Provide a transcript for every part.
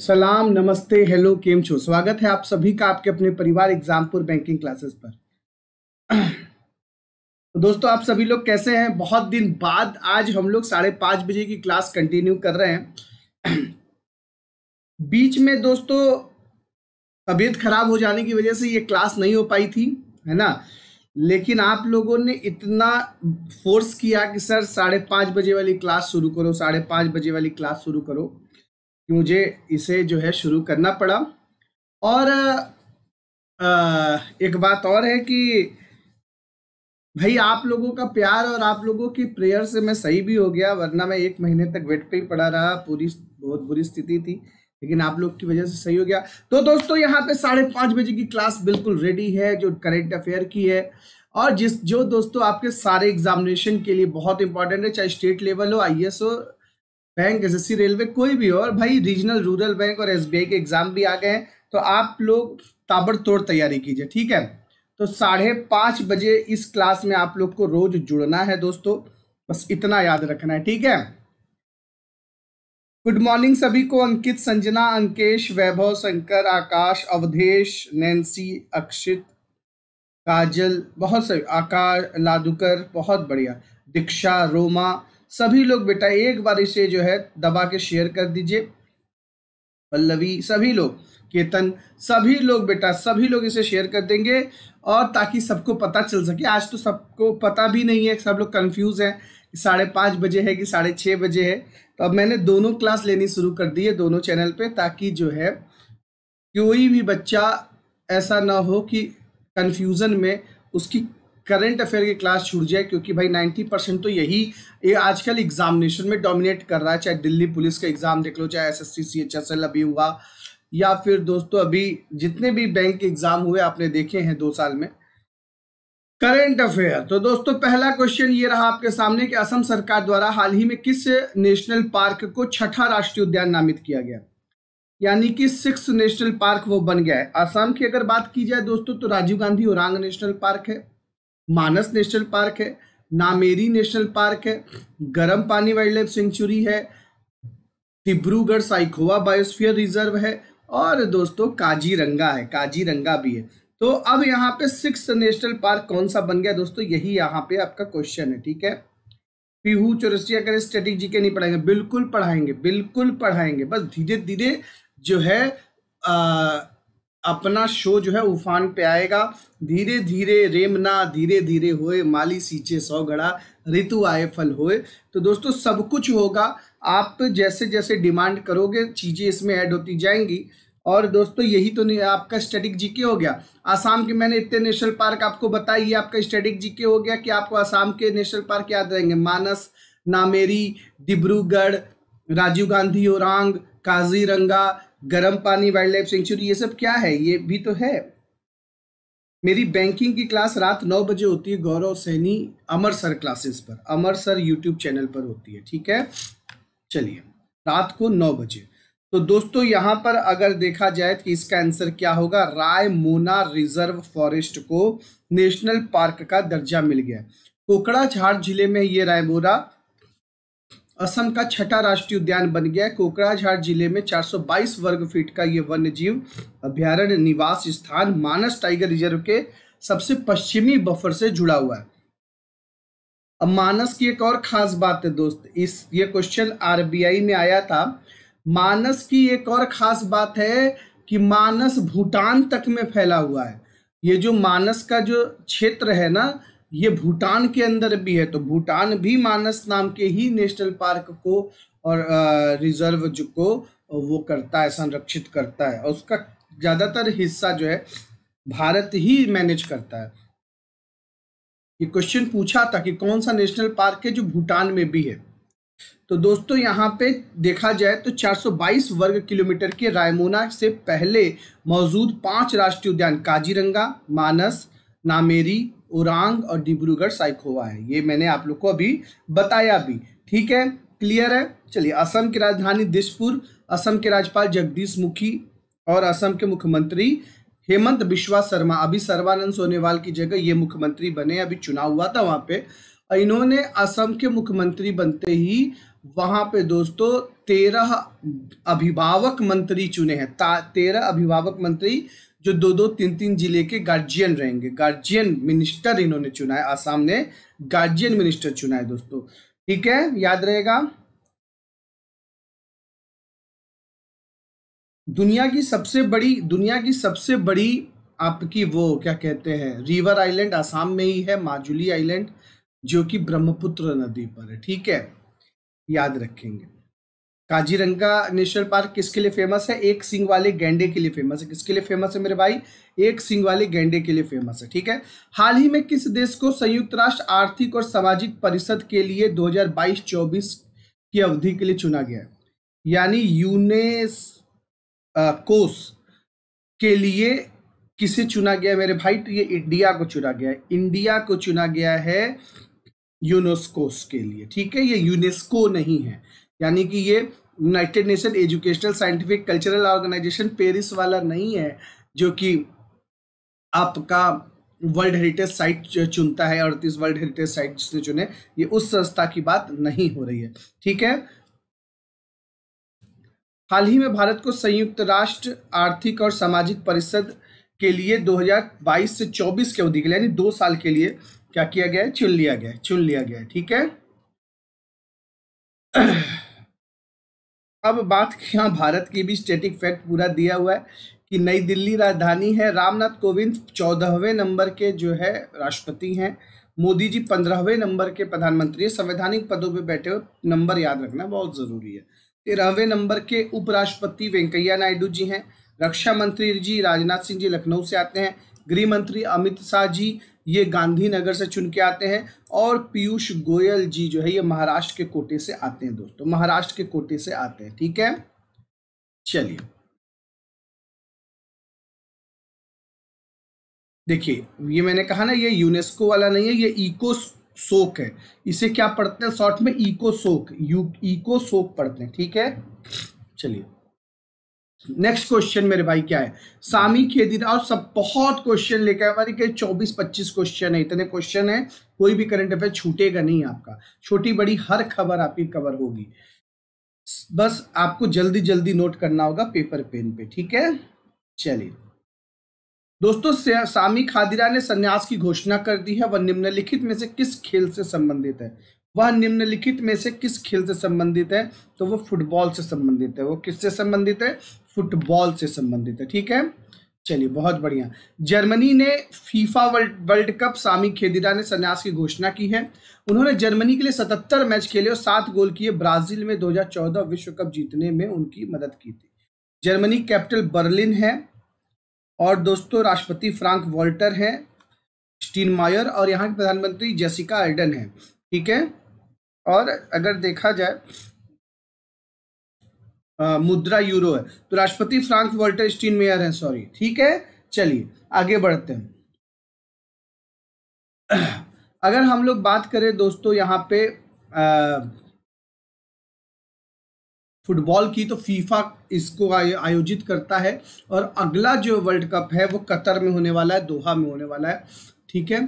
सलाम नमस्ते हेलो केम छो स्वागत है आप सभी का आपके अपने परिवार एग्जामपुर बैंकिंग क्लासेस पर तो दोस्तों आप सभी लोग कैसे हैं बहुत दिन बाद आज हम लोग साढ़े पांच बजे की क्लास कंटिन्यू कर रहे हैं बीच में दोस्तों तबीयत खराब हो जाने की वजह से ये क्लास नहीं हो पाई थी है ना लेकिन आप लोगों ने इतना फोर्स किया कि सर साढ़े पांच बजे वाली क्लास शुरू करो साढ़े पांच बजे वाली क्लास शुरू करो कि मुझे इसे जो है शुरू करना पड़ा और एक बात और है कि भाई आप लोगों का प्यार और आप लोगों की प्रेयर से मैं सही भी हो गया वरना मैं एक महीने तक वेट पे ही पड़ा रहा पूरी बहुत बुरी स्थिति थी लेकिन आप लोग की वजह से सही हो गया तो दोस्तों यहाँ पे साढ़े पाँच बजे की क्लास बिल्कुल रेडी है जो करेंट अफेयर की है और जिस जो दोस्तों आपके सारे एग्जामिनेशन के लिए बहुत इंपॉर्टेंट है चाहे स्टेट लेवल हो आई हो बैंक एस रेलवे कोई भी हो और भाई रीजनल रूरल बैंक और एस के एग्जाम भी आ गए हैं तो आप लोग ताबड़तोड़ तैयारी कीजिए ठीक है तो साढ़े पाँच बजे इस क्लास में आप लोग को रोज जुड़ना है दोस्तों बस इतना याद रखना है ठीक है गुड मॉर्निंग सभी को अंकित संजना अंकेश वैभव शंकर आकाश अवधेश नैन्सी अक्षित काजल बहुत से आकाश लादुकर बहुत बढ़िया दीक्षा रोमा सभी लोग बेटा एक बार इसे जो है दबा के शेयर कर दीजिए पल्लवी सभी लोग केतन सभी लोग बेटा सभी लोग इसे शेयर कर देंगे और ताकि सबको पता चल सके आज तो सबको पता भी नहीं है सब लोग कंफ्यूज हैं कि साढ़े पाँच बजे है कि साढ़े छः बजे है तो अब मैंने दोनों क्लास लेनी शुरू कर दी है दोनों चैनल पे ताकि जो है कोई भी बच्चा ऐसा ना हो कि कन्फ्यूज़न में उसकी करंट अफेयर की क्लास छूट जाए क्योंकि भाई 90 परसेंट तो यही ये आजकल एग्जामिनेशन में डोमिनेट कर रहा है चाहे दिल्ली पुलिस का एग्ज़ाम देख लो चाहे एसएससी सीएचएसएल अभी हुआ या फिर दोस्तों अभी जितने भी बैंक के एग्ज़ाम हुए आपने देखे हैं दो साल में करंट अफेयर तो दोस्तों पहला क्वेश्चन ये रहा आपके सामने कि असम सरकार द्वारा हाल ही में किस नेशनल पार्क को छठा राष्ट्रीय उद्यान नामित किया गया यानी कि सिक्स नेशनल पार्क वो बन गया है असम की अगर बात की जाए दोस्तों तो राजीव गांधी औरंग नेशनल पार्क है मानस नेशनल पार्क है नामेरी नेशनल पार्क है गर्म पानी वाइल्ड लाइफ सेंचुरी है डिब्रूगढ़ साइकोवा बायोस्फीयर रिजर्व है और दोस्तों काजीरंगा है काजीरंगा भी है तो अब यहाँ पे सिक्स नेशनल पार्क कौन सा बन गया दोस्तों यही यहाँ पे आपका क्वेश्चन है ठीक है पीहू चौरसिया करें स्टेटिक जी के नहीं पढ़ाएंगे बिल्कुल पढ़ाएंगे बिल्कुल पढ़ाएंगे बस धीरे धीरे जो है आ, अपना शो जो है उफान पे आएगा धीरे धीरे रेमना धीरे धीरे होए माली सींचे सौ घड़ा ऋतु आए फल होए तो दोस्तों सब कुछ होगा आप जैसे जैसे डिमांड करोगे चीज़ें इसमें ऐड होती जाएंगी और दोस्तों यही तो नहीं आपका स्टैटिक जीके हो गया आसाम के मैंने इतने नेशनल पार्क आपको बताई ये आपका स्टैटिक जीके हो गया कि आपको आसाम के नेशनल पार्क याद रहेंगे मानस नामेरी डिब्रूगढ़ राजीव गांधी ओरांग काजीरंगा गर्म पानी वाइल्ड लाइफ सेंचुरी ये सब क्या है ये भी तो है मेरी बैंकिंग की क्लास रात नौ बजे होती है गौरव सैनी अमर सर क्लासेस पर अमर सर यूट्यूब चैनल पर होती है ठीक है चलिए रात को नौ बजे तो दोस्तों यहां पर अगर देखा जाए कि तो इसका आंसर क्या होगा राय मोना रिजर्व फॉरेस्ट को नेशनल पार्क का दर्जा मिल गया कोकड़ा झाड़ जिले में ये रायमोरा असम का छठा राष्ट्रीय उद्यान बन गया है कोकराझार जिले में 422 वर्ग फीट का ये वन्य जीव अभ्यारण्य निवास स्थान मानस टाइगर रिजर्व के सबसे पश्चिमी बफर से जुड़ा हुआ है अब मानस की एक और खास बात है दोस्त इस ये क्वेश्चन आरबीआई में आया था मानस की एक और खास बात है कि मानस भूटान तक में फैला हुआ है ये जो मानस का जो क्षेत्र है ना ये भूटान के अंदर भी है तो भूटान भी मानस नाम के ही नेशनल पार्क को और रिजर्व जो को वो करता है संरक्षित करता है और उसका ज़्यादातर हिस्सा जो है भारत ही मैनेज करता है ये क्वेश्चन पूछा था कि कौन सा नेशनल पार्क है जो भूटान में भी है तो दोस्तों यहाँ पे देखा जाए तो 422 वर्ग किलोमीटर के रायमोना से पहले मौजूद पांच राष्ट्रीय उद्यान काजीरंगा मानस नामेरी उरांग और डिब्रूगढ़ हुआ है ये मैंने आप लोग को अभी बताया भी ठीक है क्लियर है चलिए असम की राजधानी दिसपुर असम के राज्यपाल जगदीश मुखी और असम के मुख्यमंत्री हेमंत बिश्वा शर्मा अभी सर्वानंद सोनेवाल की जगह ये मुख्यमंत्री बने अभी चुनाव हुआ था वहाँ पे इन्होंने असम के मुख्यमंत्री बनते ही वहाँ पे दोस्तों तेरह अभिभावक मंत्री चुने हैं तेरह अभिभावक मंत्री जो दो दो तीन तीन जिले के गार्जियन रहेंगे गार्जियन मिनिस्टर इन्होंने चुना है आसाम ने गार्जियन मिनिस्टर चुना है दोस्तों ठीक है याद रहेगा दुनिया की सबसे बड़ी दुनिया की सबसे बड़ी आपकी वो क्या कहते हैं रिवर आइलैंड आसाम में ही है माजुली आइलैंड जो कि ब्रह्मपुत्र नदी पर है ठीक है याद रखेंगे काजीरंगा नेशनल पार्क किसके लिए फेमस है एक सिंह वाले गेंडे के लिए फेमस है किसके लिए फेमस है मेरे भाई एक सिंह वाले गेंडे के लिए फेमस है ठीक है हाल ही में किस देश को संयुक्त राष्ट्र आर्थिक और सामाजिक परिषद के लिए 2022-24 की अवधि के लिए चुना गया है यानी यूनेस कोस के लिए किसे चुना गया मेरे भाई तो ये इंडिया को चुना गया है इंडिया को चुना गया है यूनेस्कोस के लिए ठीक है ये यूनेस्को नहीं है यानी कि ये United Nation educational scientific cultural organisation Paris वाला नहीं है जो कि आपका वर्ल्ड हेरिटेज साइट चुनता है अड़तीस वर्ल्ड हेरिटेज साइट जिसने चुने ये उस संस्था की बात नहीं हो रही है ठीक है हाल ही में भारत को संयुक्त राष्ट्र आर्थिक और सामाजिक परिषद के लिए 2022 से 24 के अवधि के लिए यानी दो साल के लिए क्या किया गया है चुन लिया गया है चुन लिया गया है ठीक है अब बात यहाँ भारत की भी स्टेटिक फैक्ट पूरा दिया हुआ है कि नई दिल्ली राजधानी है रामनाथ कोविंद चौदहवें नंबर के जो है राष्ट्रपति हैं मोदी जी पंद्रहवें नंबर के प्रधानमंत्री हैं संवैधानिक पदों पे बैठे हुए नंबर याद रखना बहुत ज़रूरी है तेरहवें नंबर के उपराष्ट्रपति वेंकैया नायडू जी हैं रक्षा मंत्री जी राजनाथ सिंह जी लखनऊ से आते हैं गृह मंत्री अमित शाह जी ये गांधीनगर से चुन के आते हैं और पीयूष गोयल जी जो है ये महाराष्ट्र के कोटे से आते हैं दोस्तों महाराष्ट्र के कोटे से आते हैं ठीक है चलिए देखिए ये मैंने कहा ना ये यूनेस्को वाला नहीं है ये इको सोक है इसे क्या पढ़ते हैं शॉर्ट में इको सोक यू इको सोक पढ़ते हैं ठीक है चलिए नेक्स्ट क्वेश्चन मेरे भाई क्या है सामी दिन और सब बहुत क्वेश्चन लेकर आए के चौबीस पच्चीस क्वेश्चन है इतने क्वेश्चन है कोई भी करंट अफेयर छूटेगा नहीं आपका छोटी बड़ी हर खबर आपकी कवर होगी बस आपको जल्दी जल्दी नोट करना होगा पेपर पेन पे ठीक है चलिए दोस्तों सामी खादिरा ने संन्यास की घोषणा कर दी है वह निम्नलिखित में से किस खेल से संबंधित है वह निम्नलिखित में से किस खेल से संबंधित है तो वह फुटबॉल से संबंधित है वो किससे संबंधित है फुटबॉल से संबंधित है ठीक है चलिए बहुत बढ़िया जर्मनी ने FIFA world cup Sami Khedira ने संन्यास की घोषणा की है उन्होंने जर्मनी के लिए 77 मैच खेले और सात गोल किए ब्राजील में 2014 विश्व कप जीतने में उनकी मदद की थी जर्मनी कैपिटल बर्लिन है और दोस्तों राष्ट्रपति फ्रांक वॉल्टर हैं मायर और यहाँ के प्रधानमंत्री जेसिका आर्डन है ठीक है और अगर देखा जाए आ, मुद्रा यूरो है तो राष्ट्रपति फ्रांस वर्टर स्टीन मेयर है सॉरी ठीक है चलिए आगे बढ़ते हैं अगर हम लोग बात करें दोस्तों यहाँ पे फुटबॉल की तो फीफा इसको आयोजित करता है और अगला जो वर्ल्ड कप है वो कतर में होने वाला है दोहा में होने वाला है ठीक है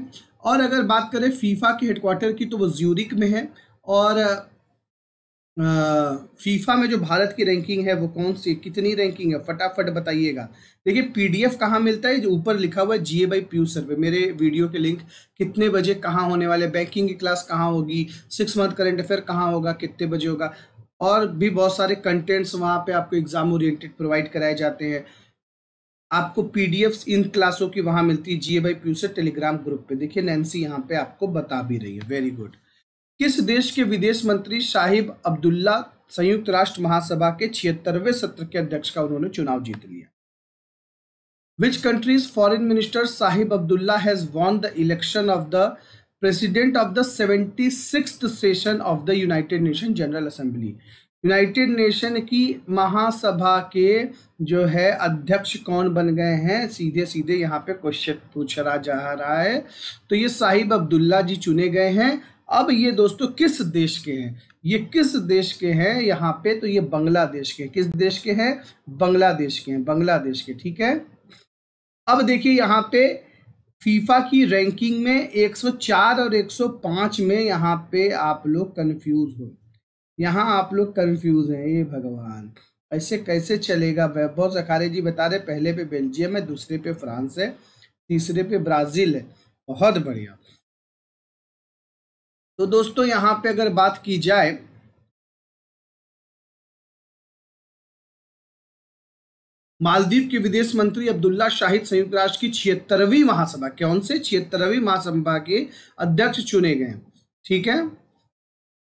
और अगर बात करें फीफा के हेडक्वार्टर की तो वो ज्यूरिक में है और फीफा में जो भारत की रैंकिंग है वो कौन सी कितनी रैंकिंग है फटाफट बताइएगा देखिए पीडीएफ कहाँ मिलता है जो ऊपर लिखा हुआ है जीए बाई पी सर्वे मेरे वीडियो के लिंक कितने बजे कहाँ होने वाले बैंकिंग की क्लास कहाँ होगी सिक्स मंथ करेंट अफेयर कहाँ होगा कितने बजे होगा और भी बहुत सारे कंटेंट्स वहाँ पे आपको एग्जाम ओरिएटेड प्रोवाइड कराए जाते हैं आपको पी इन क्लासों की वहाँ मिलती है GA by P Telegram group पर देखिए नैन्सी यहाँ पे आपको बता भी रही है वेरी गुड किस देश के विदेश मंत्री साहिब अब्दुल्ला संयुक्त राष्ट्र महासभा के छिहत्तरवें सत्र के अध्यक्ष का उन्होंने चुनाव जीत लिया which countries foreign minister Shahid Abdulla has won the election of the president of the seventy six session of the United Nation General Assembly United Nation की महासभा के जो है अध्यक्ष कौन बन गए हैं सीधे सीधे यहाँ पे क्वेश्चन पूछा जा रहा है तो ये साहिब अब्दुल्ला जी चुने गए हैं अब ये दोस्तों किस देश के हैं ये किस देश के हैं यहाँ पे तो ये बांग्लादेश के किस देश के हैं बांग्लादेश के हैं बांग्लादेश के ठीक है अब देखिए यहाँ पे फीफा की रैंकिंग में 104 और 105 में यहाँ पे आप लोग कंफ्यूज हो यहाँ आप लोग कंफ्यूज हैं ये भगवान ऐसे कैसे चलेगा वैभव सखारे जी बता रहे पहले पे बेल्जियम है दूसरे पे फ्रांस है तीसरे पे ब्राज़ील है बहुत बढ़िया तो दोस्तों यहाँ पे अगर बात की जाए मालदीव के विदेश मंत्री अब्दुल्ला शाहिद संयुक्त राष्ट्र की छिहत्तरवीं महासभा कौन से छिहत्तरवीं महासभा के अध्यक्ष चुने गए ठीक है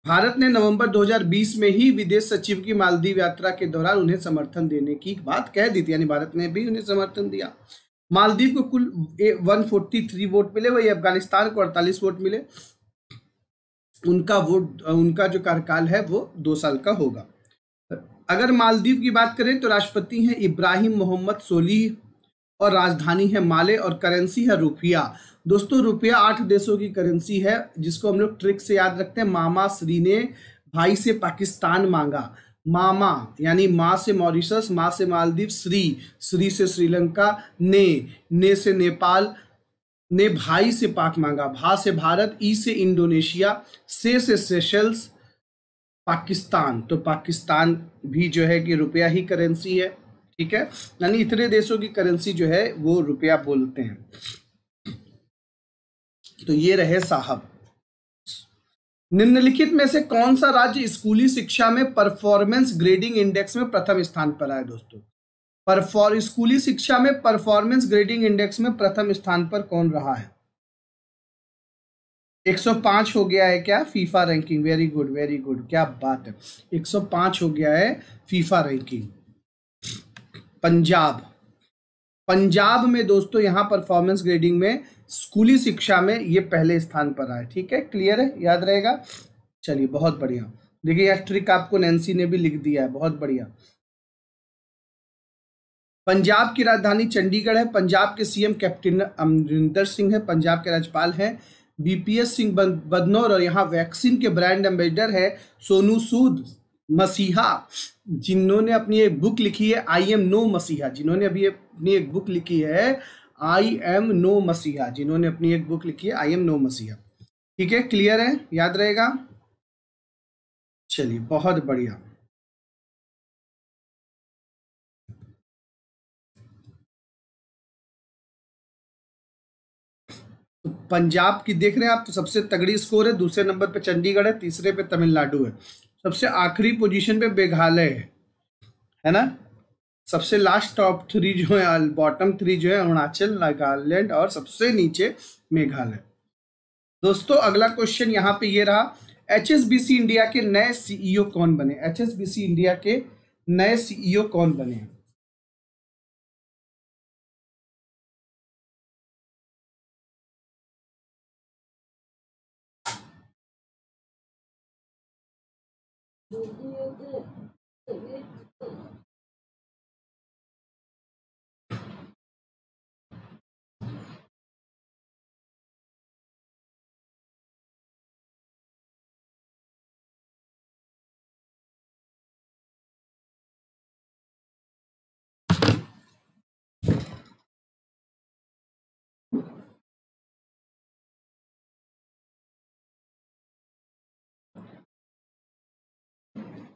भारत ने नवंबर 2020 में ही विदेश सचिव की मालदीव यात्रा के दौरान उन्हें समर्थन देने की बात कह दी थी यानी भारत ने भी उन्हें समर्थन दिया मालदीव को कुल 143 वोट मिले वही अफगानिस्तान को 48 वोट मिले उनका वो उनका जो कार्यकाल है वो दो साल का होगा अगर मालदीव की बात करें तो राष्ट्रपति हैं इब्राहिम मोहम्मद सोलीह और राजधानी है माले और करेंसी है रुपया दोस्तों रुपया आठ देशों की करेंसी है जिसको हम लोग ट्रिक से याद रखते हैं मामा श्री ने भाई से पाकिस्तान मांगा मामा यानी माँ से मॉरिशस माँ से मालदीव श्री श्री से श्रीलंका ने ने से नेपाल ने भाई से पाक मांगा भा से भारत ई से इंडोनेशिया से से सेशल्स पाकिस्तान तो पाकिस्तान भी जो है कि रुपया ही करेंसी है ठीक है यानी इतने देशों की करेंसी जो है वो रुपया बोलते हैं तो ये रहे साहब निम्नलिखित में से कौन सा राज्य स्कूली शिक्षा में परफॉर्मेंस ग्रेडिंग इंडेक्स में प्रथम स्थान पर आया दोस्तों परफॉर स्कूली शिक्षा में परफॉर्मेंस ग्रेडिंग इंडेक्स में प्रथम स्थान पर कौन रहा है 105 हो गया है क्या FIFA ranking very good very good क्या बात है 105 हो गया है फीफा रैंकिंग पंजाब पंजाब में दोस्तों यहां परफॉर्मेंस ग्रेडिंग में स्कूली शिक्षा में ये पहले स्थान पर आए ठीक है क्लियर है याद रहेगा चलिए बहुत बढ़िया देखिए यह ट्रिक आपको नैन्सी ने भी लिख दिया है बहुत बढ़िया पंजाब की राजधानी चंडीगढ़ है पंजाब के सीएम कैप्टन अमरिंदर सिंह है पंजाब के राज्यपाल हैं बीपीएस सिंह बदनौर और यहाँ वैक्सीन के ब्रांड एम्बेसडर है सोनू सूद मसीहा जिन्होंने अपनी एक बुक लिखी है आई एम नो मसीहा जिन्होंने अभी अपनी एक बुक लिखी है आई एम नो मसीहा जिन्होंने अपनी एक बुक लिखी है आई एम नो मसीहा ठीक है क्लियर है याद रहेगा चलिए बहुत बढ़िया तो पंजाब की देख रहे हैं आप तो सबसे तगड़ी स्कोर है दूसरे नंबर पे चंडीगढ़ है तीसरे पे तमिलनाडु है सबसे आखिरी पोजीशन पे मेघालय है है ना सबसे लास्ट टॉप थ्री जो है बॉटम थ्री जो है अरुणाचल नागालैंड और सबसे नीचे मेघालय दोस्तों अगला क्वेश्चन यहाँ पे ये रहा एच इंडिया के नए सीईओ e कौन बने एच इंडिया के नए सीईओ e कौन बने हैं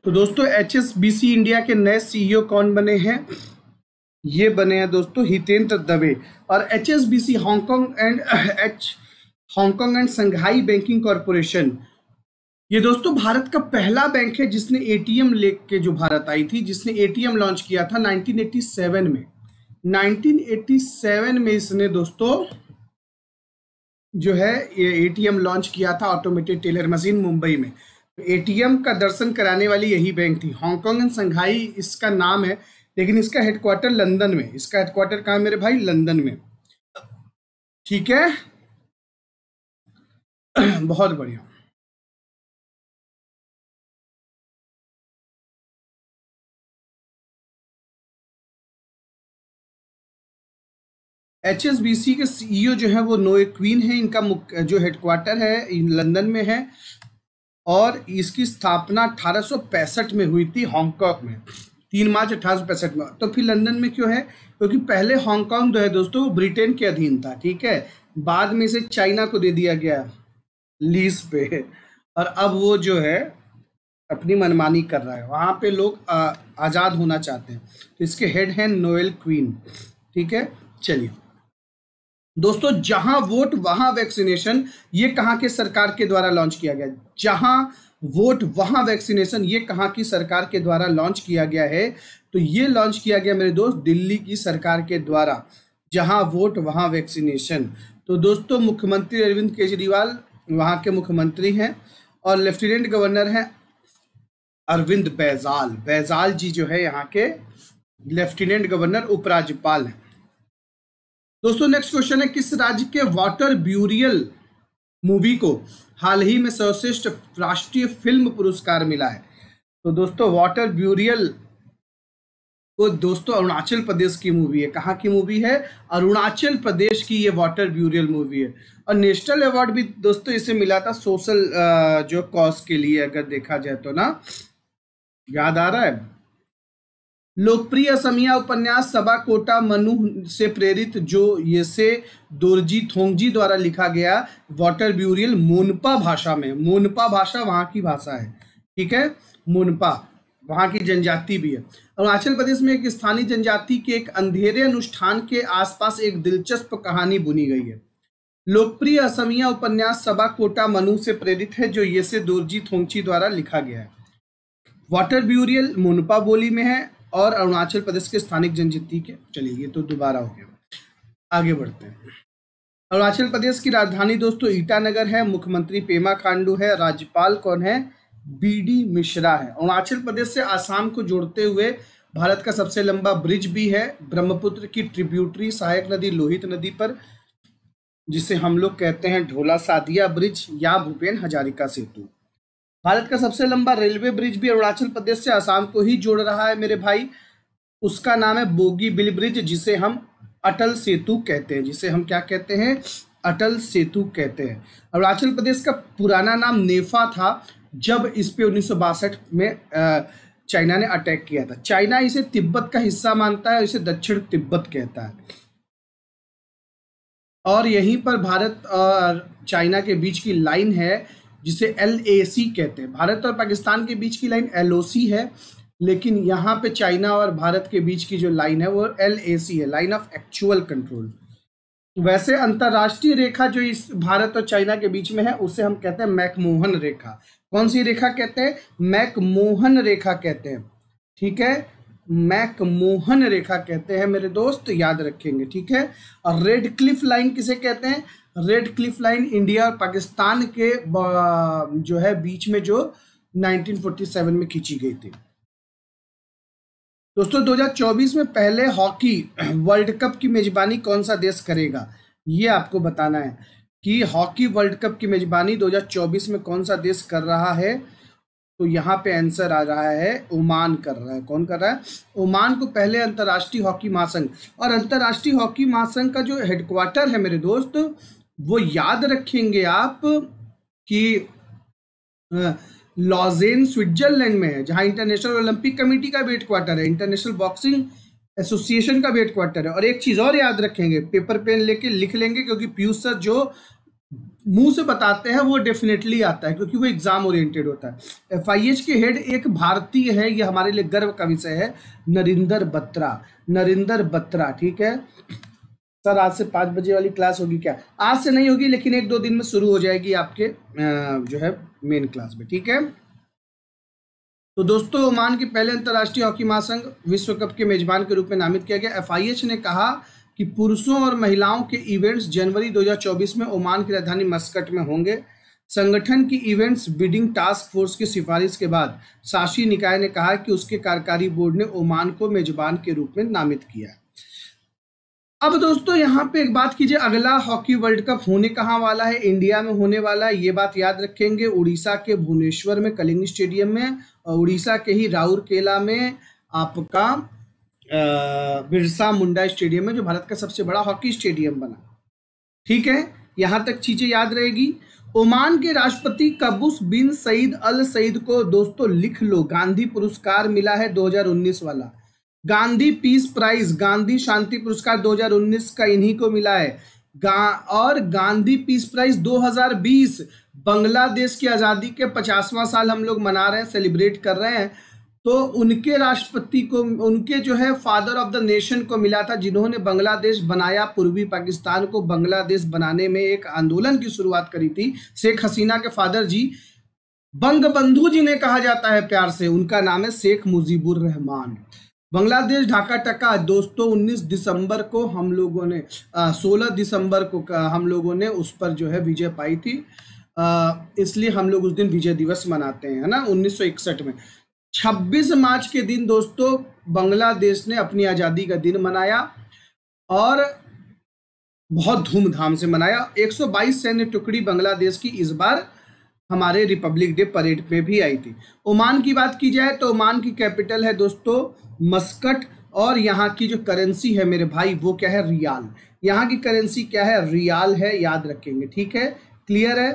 तो दोस्तों एच इंडिया के नए सीईओ e कौन बने हैं ये बने हैं दोस्तों हितेंद्र दवे और H S B C Hong Kong and H Hong Kong and Shanghai banking corporation ये दोस्तों भारत का पहला बैंक है जिसने एटीएम लेके जो भारत आई थी जिसने एटीएम लॉन्च किया था 1987 में 1987 में इसने दोस्तों जो है ये एटीएम लॉन्च किया था ऑटोमेटेड टेलर मशीन मुंबई में एटीएम का दर्शन कराने वाली यही बैंक थी हांगकांग एंड संघाई इसका नाम है लेकिन इसका हेडक्वार्टर लंदन में इसका हेडक्वार्टर कहा मेरे भाई लंदन में ठीक है बहुत बढ़िया एच के सीईओ e जो है वो नोए क्वीन है इनका जो हेडक्वार्टर है लंदन में है और इसकी स्थापना अठारह में हुई थी हांगकॉन्ग में तीन मार्च अठारह में तो फिर लंदन में क्यों है क्योंकि पहले हांगकॉन्ग जो है दोस्तों वो ब्रिटेन के अधीन था ठीक है बाद में इसे चाइना को दे दिया गया लीज पे और अब वो जो है अपनी मनमानी कर रहा है वहाँ पे लोग आज़ाद होना चाहते हैं तो इसके हेड हैं नोएल क्वीन ठीक है चलिए दोस्तों जहां वोट वहां वैक्सीनेशन ये कहां के सरकार के द्वारा लॉन्च किया गया जहां वोट वहां वैक्सीनेशन ये कहां की सरकार के द्वारा लॉन्च किया गया है तो ये लॉन्च किया गया मेरे दोस्त दिल्ली की सरकार के द्वारा जहां वोट वहां वैक्सीनेशन तो दोस्तों मुख्यमंत्री अरविंद केजरीवाल वहां के मुख्यमंत्री हैं और लेफ्टिनेंट गवर्नर हैं अरविंद बैजाल बैजाल जी जो है यहाँ के लेफ्टिनेंट गवर्नर उपराज्यपाल हैं दोस्तों नेक्स्ट क्वेश्चन है किस राज्य के वाटर ब्यूरियल मूवी को हाल ही में सर्वश्रेष्ठ राष्ट्रीय फिल्म पुरस्कार मिला है तो दोस्तों वाटर ब्यूरियल को दोस्तों अरुणाचल प्रदेश की मूवी है कहाँ की मूवी है अरुणाचल प्रदेश की ये वाटर ब्यूरियल मूवी है और नेशनल अवार्ड भी दोस्तों इसे मिला था सोशल जो कॉज के लिए अगर देखा जाए तो ना याद आ रहा है लोकप्रिय असमिया उपन्यास सभा कोटा मनु से प्रेरित जो ये से दोरजी थोंगजी द्वारा लिखा गया वाटर ब्यूरियल मोनपा भाषा में मोनपा भाषा वहाँ की भाषा है ठीक है मोनपा वहाँ की जनजाति भी है अरुणाचल प्रदेश में एक स्थानीय जनजाति के एक अंधेरे अनुष्ठान के आसपास एक दिलचस्प कहानी बुनी गई है लोकप्रिय असमिया उपन्यास सभा कोटा मनु से प्रेरित है जो ये से दोरजी थोंगची द्वारा लिखा गया है वाटर ब्यूरियल मोनपा बोली में है और अरुणाचल प्रदेश के स्थानिक जनजाति के चलिए ये तो दोबारा हो गया आगे बढ़ते हैं अरुणाचल प्रदेश की राजधानी दोस्तों ईटानगर है मुख्यमंत्री पेमा खांडू है राज्यपाल कौन है बी डी मिश्रा है अरुणाचल प्रदेश से आसाम को जोड़ते हुए भारत का सबसे लंबा ब्रिज भी है ब्रह्मपुत्र की ट्रिब्यूटरी सहायक नदी लोहित नदी पर जिसे हम लोग कहते हैं ढोला सादिया ब्रिज या भूपेन हजारिका सेतु भारत का सबसे लंबा रेलवे ब्रिज भी अरुणाचल प्रदेश से आसाम को ही जोड़ रहा है मेरे भाई उसका नाम है बोगी बिल ब्रिज जिसे हम अटल सेतु कहते हैं जिसे हम क्या कहते हैं अटल सेतु कहते हैं अरुणाचल प्रदेश का पुराना नाम नेफा था जब इस पे उन्नीस में चाइना ने अटैक किया था चाइना इसे तिब्बत का हिस्सा मानता है और इसे दक्षिण तिब्बत कहता है और यहीं पर भारत और चाइना के बीच की लाइन है जिसे एल कहते हैं भारत और पाकिस्तान के बीच की लाइन एल है लेकिन यहाँ पे चाइना और भारत के बीच की जो लाइन है वो एल है लाइन ऑफ एक्चुअल कंट्रोल वैसे अंतर्राष्ट्रीय रेखा जो इस भारत और चाइना के बीच में है उसे हम कहते हैं मैकमोहन रेखा कौन सी रेखा कहते हैं मैकमोहन रेखा कहते हैं ठीक है मैकमोहन रेखा कहते हैं मेरे दोस्त याद रखेंगे ठीक है और रेड क्लिफ लाइन किसे कहते हैं रेड क्लिफ लाइन इंडिया और पाकिस्तान के जो है बीच में जो 1947 में खींची गई थी दोस्तों 2024 में पहले हॉकी वर्ल्ड कप की मेजबानी कौन सा देश करेगा ये आपको बताना है कि हॉकी वर्ल्ड कप की मेजबानी 2024 में कौन सा देश कर रहा है तो यहाँ पे आंसर आ रहा है ओमान कर रहा है कौन कर रहा है ओमान को पहले अंतर्राष्ट्रीय हॉकी महासंघ और अंतर्राष्ट्रीय हॉकी महासंघ का जो हेडक्वार्टर है मेरे दोस्त वो याद रखेंगे आप कि लॉजेन स्विट्जरलैंड में है जहां इंटरनेशनल ओलंपिक कमेटी का भी हेडक्वार्टर है इंटरनेशनल बॉक्सिंग एसोसिएशन का भी हेडक्वार्टर है और एक चीज़ और याद रखेंगे पेपर पेन लेके लिख लेंगे क्योंकि पीयूष सर जो मुंह से बताते हैं वो डेफिनेटली आता है क्योंकि वो एग्जाम ओरिएंटेड होता है एफ आई एच के हेड एक भारतीय है ये हमारे लिए गर्व का विषय है नरिंदर बत्रा नरिंदर बत्रा ठीक है सर आज से पाँच बजे वाली क्लास होगी क्या आज से नहीं होगी लेकिन एक दो दिन में शुरू हो जाएगी आपके जो है मेन क्लास में ठीक है तो दोस्तों ओमान के पहले अंतर्राष्ट्रीय हॉकी महासंघ विश्व कप के मेजबान के रूप में नामित किया गया एफआईएच ने कहा कि पुरुषों और महिलाओं के इवेंट्स जनवरी 2024 में ओमान की राजधानी मस्कट में होंगे संगठन की इवेंट्स बिडिंग टास्क फोर्स की सिफारिश के बाद शासी निकाय ने कहा कि उसके कार्यकारी बोर्ड ने ओमान को मेजबान के रूप में नामित किया अब दोस्तों यहाँ पे एक बात कीजिए अगला हॉकी वर्ल्ड कप होने कहाँ वाला है इंडिया में होने वाला है ये बात याद रखेंगे उड़ीसा के भुवनेश्वर में कलिंग स्टेडियम में और उड़ीसा के ही राउरकेला में आपका बिरसा मुंडा स्टेडियम है जो भारत का सबसे बड़ा हॉकी स्टेडियम बना ठीक है यहाँ तक चीज़ें याद रहेगी ओमान के राष्ट्रपति कबूस बिन सईद अल सईद को दोस्तों लिख लो गांधी पुरस्कार मिला है 2019 वाला गांधी पीस प्राइज गांधी शांति पुरस्कार 2019 का इन्हीं को मिला है गा, और गांधी पीस प्राइज 2020 बांग्लादेश की आज़ादी के पचासवां साल हम लोग मना रहे हैं सेलिब्रेट कर रहे हैं तो उनके राष्ट्रपति को उनके जो है फादर ऑफ द नेशन को मिला था जिन्होंने बांग्लादेश बनाया पूर्वी पाकिस्तान को बांग्लादेश बनाने में एक आंदोलन की शुरुआत करी थी शेख हसीना के फादर जी बंग बंधु जी ने कहा जाता है प्यार से उनका नाम है शेख मुजीबुर रहमान बांग्लादेश ढाका टका दोस्तों 19 दिसंबर को हम लोगों ने आ, 16 दिसंबर को हम लोगों ने उस पर जो है विजय पाई थी इसलिए हम लोग उस दिन विजय दिवस मनाते हैं है ना 1961 में 26 मार्च के दिन दोस्तों बांग्लादेश ने अपनी आज़ादी का दिन मनाया और बहुत धूमधाम से मनाया 122 सैन्य टुकड़ी बांग्लादेश की इस बार हमारे रिपब्लिक डे परेड में भी आई थी ओमान की बात की जाए तो ओमान की कैपिटल है दोस्तों मस्कट और यहाँ की जो करेंसी है मेरे भाई वो क्या है रियाल यहाँ की करेंसी क्या है रियाल है याद रखेंगे ठीक है क्लियर है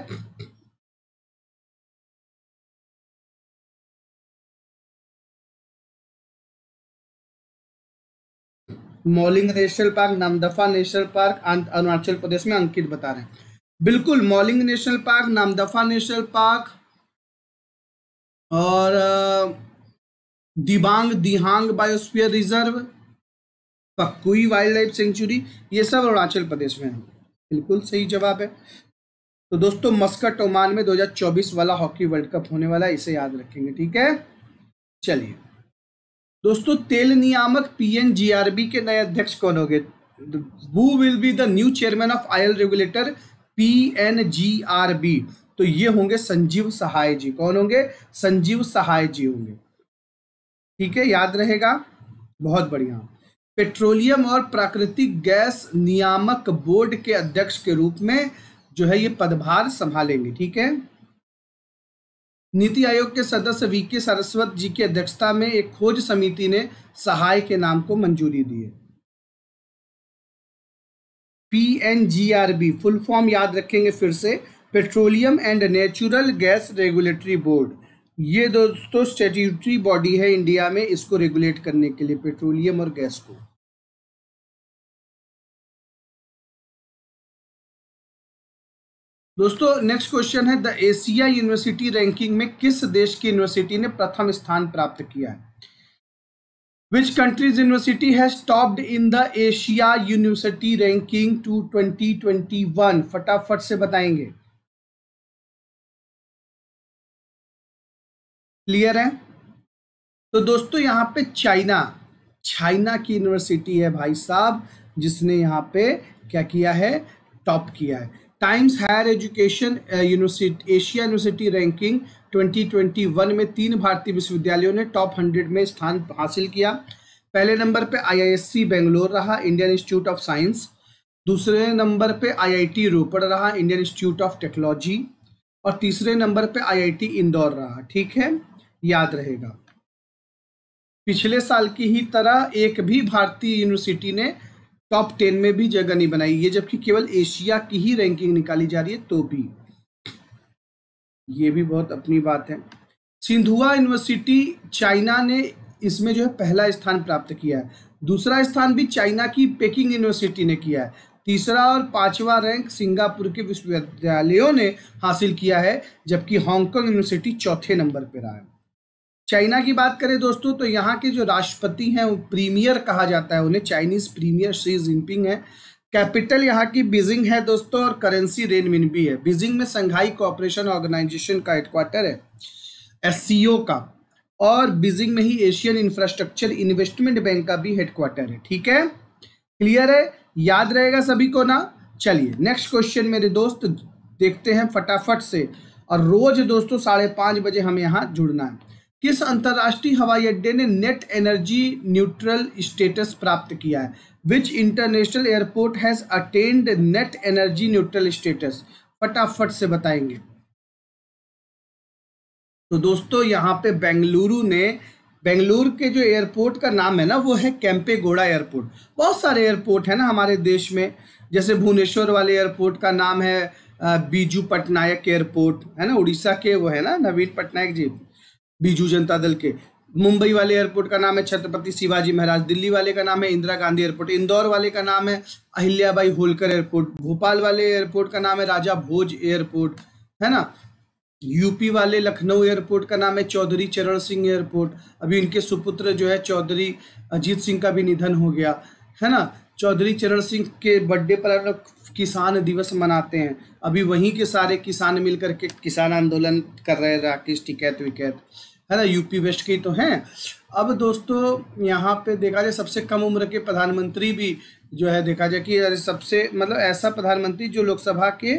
Mouling national park Namdapha national park Arunachal Pradesh में अंकित बता रहे हैं बिल्कुल Mouling national park Namdapha national park और Dibang Dihang biosphere reserve Pakui wildlife sanctuary ये सब अरुणाचल प्रदेश में है बिल्कुल सही जवाब है तो दोस्तों मस्कट ओमान में 2024 वाला हॉकी वर्ल्ड कप होने वाला है इसे याद रखेंगे ठीक है चलिए दोस्तों तेल नियामक पीएनजीआरबी के नए अध्यक्ष कौन हो गए who will be the new chairman of oil regulator P N G R B तो ये होंगे संजीव सहाय जी कौन होंगे संजीव सहाय जी होंगे ठीक है याद रहेगा बहुत बढ़िया पेट्रोलियम और प्राकृतिक गैस नियामक बोर्ड के अध्यक्ष के रूप में जो है ये पदभार संभालेंगे ठीक है नीति आयोग के सदस्य वीके सरस्वत जी की अध्यक्षता में एक खोज समिति ने सहाय के नाम को मंजूरी दी है P N G R B full form याद रखेंगे फिर से petroleum and natural gas regulatory board ये दोस्तों स्टेट्यूटरी बॉडी है इंडिया में इसको रेगुलेट करने के लिए पेट्रोलियम और गैस को दोस्तों नेक्स्ट क्वेश्चन है द एशिया यूनिवर्सिटी रैंकिंग में किस देश की यूनिवर्सिटी ने प्रथम स्थान प्राप्त किया है Which country's university has topped in the Asia University ranking to 2021? फटाफट से बताएंगे क्लियर है तो दोस्तों यहाँ पे चाइना चाइना की यूनिवर्सिटी है भाई साहब जिसने यहाँ पे क्या किया है टॉप किया है Times Higher Education university Asia university ranking 2021 में तीन भारतीय विश्वविद्यालयों ने टॉप 100 में स्थान हासिल किया पहले नंबर पे आईआईएससी बेंगलोर रहा इंडियन इंस्टीट्यूट ऑफ साइंस दूसरे नंबर पे आईआईटी रोपड़ रहा इंडियन इंस्टीट्यूट ऑफ टेक्नोलॉजी और तीसरे नंबर पे आईआईटी इंदौर रहा ठीक है याद रहेगा पिछले साल की ही तरह एक भी भारतीय यूनिवर्सिटी ने टॉप टेन में भी जगह नहीं बनाई ये जबकि केवल एशिया की ही रैंकिंग निकाली जा रही है तो भी ये भी बहुत अपनी बात है सिंधुआ यूनिवर्सिटी चाइना ने इसमें जो है पहला स्थान प्राप्त किया है दूसरा स्थान भी चाइना की पेकिंग यूनिवर्सिटी ने किया है तीसरा और पांचवा रैंक सिंगापुर के विश्वविद्यालयों ने हासिल किया है जबकि हांगकांग यूनिवर्सिटी चौथे नंबर पर रहा है चाइना की बात करें दोस्तों तो यहाँ के जो राष्ट्रपति हैं वो प्रीमियर कहा जाता है उन्हें चाइनीज़ प्रीमियर शी जिनपिंग है कैपिटल यहाँ की बीजिंग है दोस्तों और करेंसी भी है बीजिंग में संघाई कोऑपरेशन ऑर्गेनाइजेशन का हेडक्वार्टर है एस का और बीजिंग में ही एशियन इंफ्रास्ट्रक्चर इन्वेस्टमेंट बैंक का भी हेडक्वार्टर है ठीक है क्लियर है याद रहेगा सभी को ना चलिए नेक्स्ट क्वेश्चन मेरे दोस्त देखते हैं फटाफट से और रोज दोस्तों साढ़े पांच बजे हमें यहाँ जुड़ना है किस अंतर्राष्ट्रीय हवाई अड्डे ने नेट एनर्जी न्यूट्रल स्टेटस प्राप्त किया है which international airport has attend net energy neutral status फटाफट से बताएंगे तो दोस्तों यहाँ पे बेंगलुरु ने बेंगलुरु के जो एयरपोर्ट का नाम है ना वो है कैंपेगोड़ा एयरपोर्ट बहुत सारे एयरपोर्ट है ना हमारे देश में जैसे भुवनेश्वर वाले एयरपोर्ट का नाम है बीजू पटनायक एयरपोर्ट है ना उड़ीसा के वो है ना नवीन पटनायक जी बीजू जनता दल के मुंबई वाले एयरपोर्ट का नाम है छत्रपति शिवाजी महाराज दिल्ली वाले का नाम है इंदिरा गांधी एयरपोर्ट इंदौर वाले का नाम है अहिल्याबाई होलकर एयरपोर्ट भोपाल वाले एयरपोर्ट का नाम है राजा भोज एयरपोर्ट है ना यूपी वाले लखनऊ एयरपोर्ट का नाम है चौधरी चरण सिंह एयरपोर्ट अभी इनके सुपुत्र जो है चौधरी अजीत सिंह का भी निधन हो गया है ना चौधरी चरण सिंह के बर्थडे पर किसान दिवस मनाते हैं अभी वहीं के सारे किसान मिलकर के किसान आंदोलन कर रहे हैं राकेश टिकैत विकैत है ना यूपी वेस्ट के तो हैं अब दोस्तों यहाँ पे देखा जाए सबसे कम उम्र के प्रधानमंत्री भी जो है देखा जाए कि सबसे मतलब ऐसा प्रधानमंत्री जो लोकसभा के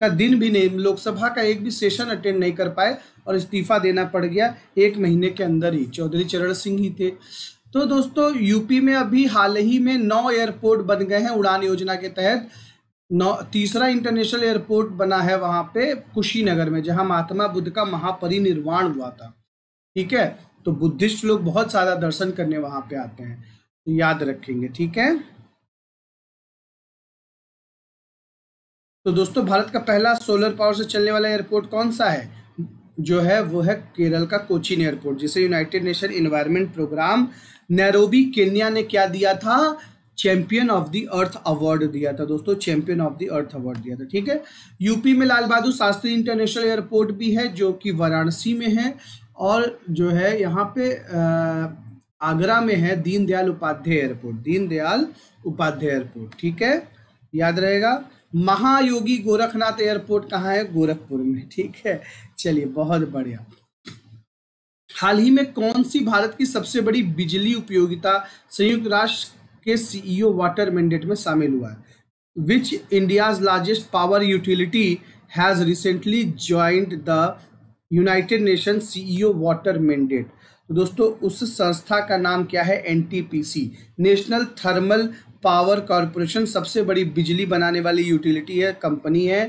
का दिन भी नहीं लोकसभा का एक भी सेशन अटेंड नहीं कर पाए और इस्तीफा देना पड़ गया एक महीने के अंदर ही चौधरी चरण सिंह ही थे तो दोस्तों यूपी में अभी हाल ही में नौ एयरपोर्ट बन गए हैं उड़ान योजना के तहत नौ तीसरा इंटरनेशनल एयरपोर्ट बना है वहाँ पे कुशीनगर में जहाँ महात्मा बुद्ध का महापरिनिर्वाण हुआ था ठीक है तो बुद्धिस्ट लोग बहुत सारा दर्शन करने वहाँ पे आते हैं तो याद रखेंगे ठीक है तो दोस्तों भारत का पहला सोलर पावर से चलने वाला एयरपोर्ट कौन सा है जो है वो है केरल का कोचिन एयरपोर्ट जिसे United Nation environment programme Nairobi Kenya ने क्या दिया था champion of the earth award दिया था दोस्तों champion of the earth award दिया था ठीक है यूपी में लाल बहादुर शास्त्री इंटरनेशनल एयरपोर्ट भी है जो कि वाराणसी में है और जो है यहाँ पे आगरा में है दीनदयाल उपाध्याय एयरपोर्ट दीनदयाल उपाध्याय एयरपोर्ट ठीक है याद रहेगा महायोगी गोरखनाथ एयरपोर्ट कहाँ है गोरखपुर में ठीक है चलिए बहुत बढ़िया हाल ही में कौन सी भारत की सबसे बड़ी बिजली उपयोगिता संयुक्त राष्ट्र के सीईओ वाटर मैंडेट में शामिल हुआ है which India's largest power utility has recently joined the United Nation CEO water mandate तो दोस्तों उस संस्था का नाम क्या है NTPC national thermal power corporation सबसे बड़ी बिजली बनाने वाली यूटिलिटी है कंपनी है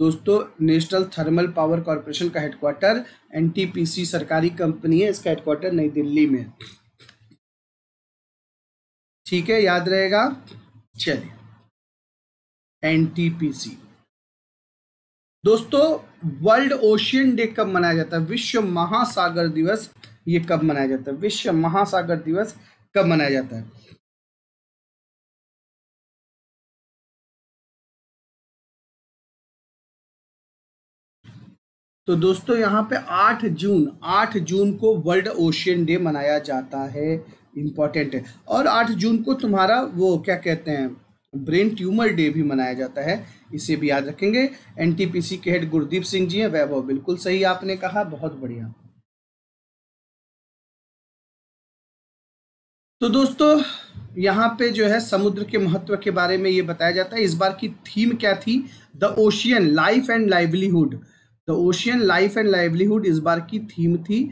दोस्तों नेशनल थर्मल पावर कॉरपोरेशन का हेडक्वार्टर एनटीपीसी सरकारी कंपनी है इसका हेडक्वार्टर नई दिल्ली में ठीक है याद रहेगा चलिए एनटीपीसी दोस्तों वर्ल्ड ओशियन डे कब मनाया जाता है विश्व महासागर दिवस ये कब मनाया जाता है विश्व महासागर दिवस कब मनाया जाता है तो दोस्तों यहां पे 8 जून 8 जून को वर्ल्ड ओशियन डे मनाया जाता है इम्पॉर्टेंट है और आठ जून को तुम्हारा वो क्या कहते हैं ब्रेन ट्यूमर डे भी मनाया जाता है इसे भी याद रखेंगे एनटीपीसी के हेड गुरदीप सिंह जी हैं वैभव बिल्कुल सही आपने कहा बहुत बढ़िया तो दोस्तों यहाँ पे जो है समुद्र के महत्व के बारे में ये बताया जाता है इस बार की थीम क्या थी the ocean life and livelihood the ocean life and livelihood इस बार की थीम थी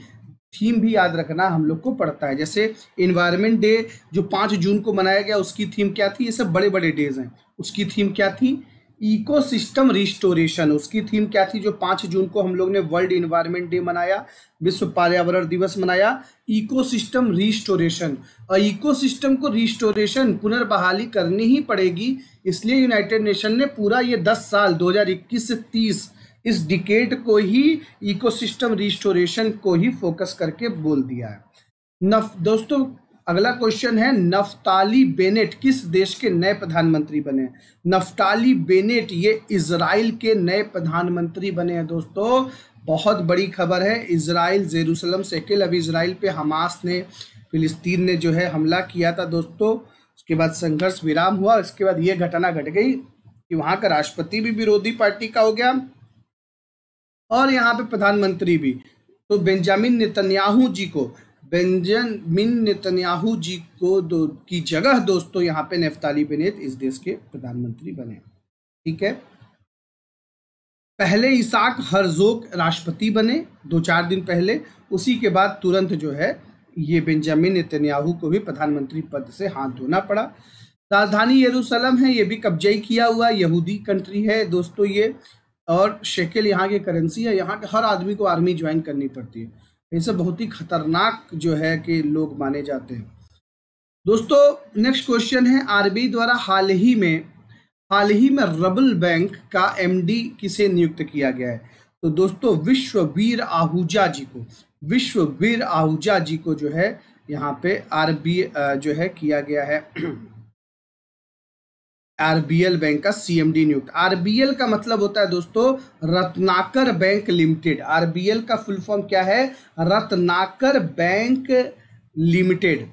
थीम भी याद रखना हम लोग को पड़ता है जैसे इन्वायरमेंट डे जो पाँच जून को मनाया गया उसकी थीम क्या थी ये सब बड़े बड़े डेज हैं उसकी थीम क्या थी इकोसिस्टम रिस्टोरेशन उसकी थीम क्या थी जो पाँच जून को हम लोग ने वर्ल्ड इन्वायरमेंट डे मनाया विश्व पर्यावरण दिवस मनाया इकोसिस्टम रिस्टोरेशन और इकोसिस्टम को रिस्टोरेशन पुनर्बहाली करनी ही पड़ेगी इसलिए यूनाइटेड नेशन ने पूरा ये दस साल 2021 से 30 इस डिकेट को ही इकोसिस्टम रिस्टोरेशन को ही फोकस करके बोल दिया है नफ दोस्तों अगला क्वेश्चन है नफ्ताली बेनेट किस देश के नए प्रधानमंत्री बने नफ्ताली बेनेट ये इसराइल के नए प्रधानमंत्री बने हैं दोस्तों बहुत बड़ी खबर है इसराइल जेरूसलम सेकिल अब इसराइल पे हमास ने फिलिस्तीन ने जो है हमला किया था दोस्तों उसके बाद संघर्ष विराम हुआ उसके बाद ये घटना घट गई कि वहाँ का राष्ट्रपति भी विरोधी पार्टी का हो गया और यहाँ पे प्रधानमंत्री भी तो बेंजामिन नेतन्याहू जी को बेंजामिन नेतन्याहू जी को दो की जगह दोस्तों यहाँ पे नेफ्ताली बेनेत इस देश के प्रधानमंत्री बने ठीक है पहले इसाक हरजोक राष्ट्रपति बने दो चार दिन पहले उसी के बाद तुरंत जो है ये बेंजामिन नेतन्याहू को भी प्रधानमंत्री पद से हाथ धोना पड़ा राजधानी यरूशलेम है ये भी कब्जे किया हुआ यहूदी कंट्री है दोस्तों ये और शेकेल यहाँ की करेंसी है यहाँ के हर आदमी को आर्मी ज्वाइन करनी पड़ती है ये सब बहुत ही खतरनाक जो है कि लोग माने जाते हैं दोस्तों नेक्स्ट क्वेश्चन है आरबीआई द्वारा हाल ही में हाल ही में रबल बैंक का एमडी किसे नियुक्त किया गया है तो दोस्तों विश्ववीर आहूजा जी को विश्ववीर आहूजा जी को जो है यहाँ पे आरबी जो है किया गया है आरबीएल बैंक का सीएमडी नियुक्त आरबीएल का मतलब होता है दोस्तों रत्नाकर बैंक लिमिटेड आरबीएल का फुल फॉर्म क्या है Ratnakar bank limited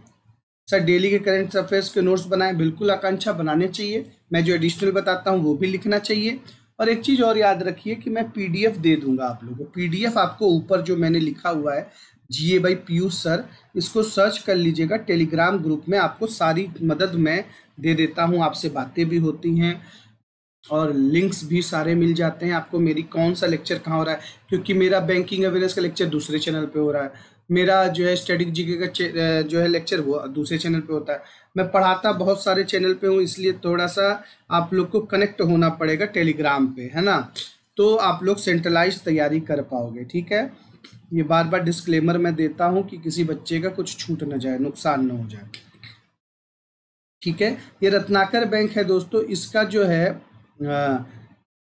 sir daily के करंट अफेयर्स के नोट्स बनाए बिल्कुल आकांक्षा बनाने चाहिए मैं जो एडिशनल बताता हूँ वो भी लिखना चाहिए और एक चीज़ और याद रखिए कि मैं पीडीएफ दे दूंगा आप लोगों को पीडीएफ आपको ऊपर जो मैंने लिखा हुआ है G A by Piyush sir इसको सर्च कर लीजिएगा टेलीग्राम ग्रुप में आपको सारी मदद मैं दे देता हूँ आपसे बातें भी होती हैं और लिंक्स भी सारे मिल जाते हैं आपको मेरी कौन सा लेक्चर कहाँ हो रहा है क्योंकि मेरा बैंकिंग अवेयरनेस का लेक्चर दूसरे चैनल पे हो रहा है मेरा जो है स्टडी जीके का जो है लेक्चर वो दूसरे चैनल पे होता है मैं पढ़ाता बहुत सारे चैनल पे हूँ इसलिए थोड़ा सा आप लोग को कनेक्ट होना पड़ेगा टेलीग्राम पे है ना तो आप लोग सेंट्रलाइज तैयारी कर पाओगे ठीक है ये बार बार डिस्क्लेमर मैं देता हूँ कि किसी बच्चे का कुछ छूट ना जाए नुकसान ना हो जाए ठीक है ये रत्नाकर बैंक है दोस्तों इसका जो है आ,